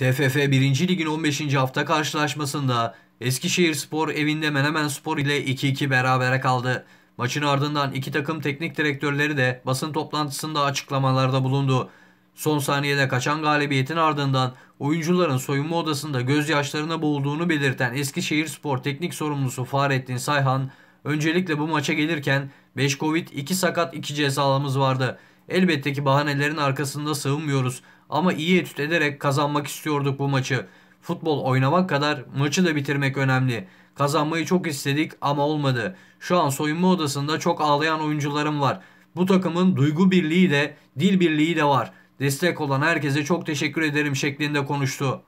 TFF 1. Lig'in 15. hafta karşılaşmasında Eskişehir Spor evinde Menemen Spor ile 2-2 berabere kaldı. Maçın ardından iki takım teknik direktörleri de basın toplantısında açıklamalarda bulundu. Son saniyede kaçan galibiyetin ardından oyuncuların soyunma odasında gözyaşlarına boğulduğunu belirten Eskişehir Spor teknik sorumlusu Fahrettin Sayhan, öncelikle bu maça gelirken 5 Covid 2 sakat 2 cezalımız vardı.'' Elbette ki bahanelerin arkasında sığınmıyoruz ama iyi etüt ederek kazanmak istiyorduk bu maçı. Futbol oynamak kadar maçı da bitirmek önemli. Kazanmayı çok istedik ama olmadı. Şu an soyunma odasında çok ağlayan oyuncularım var. Bu takımın duygu birliği de dil birliği de var. Destek olan herkese çok teşekkür ederim şeklinde konuştu.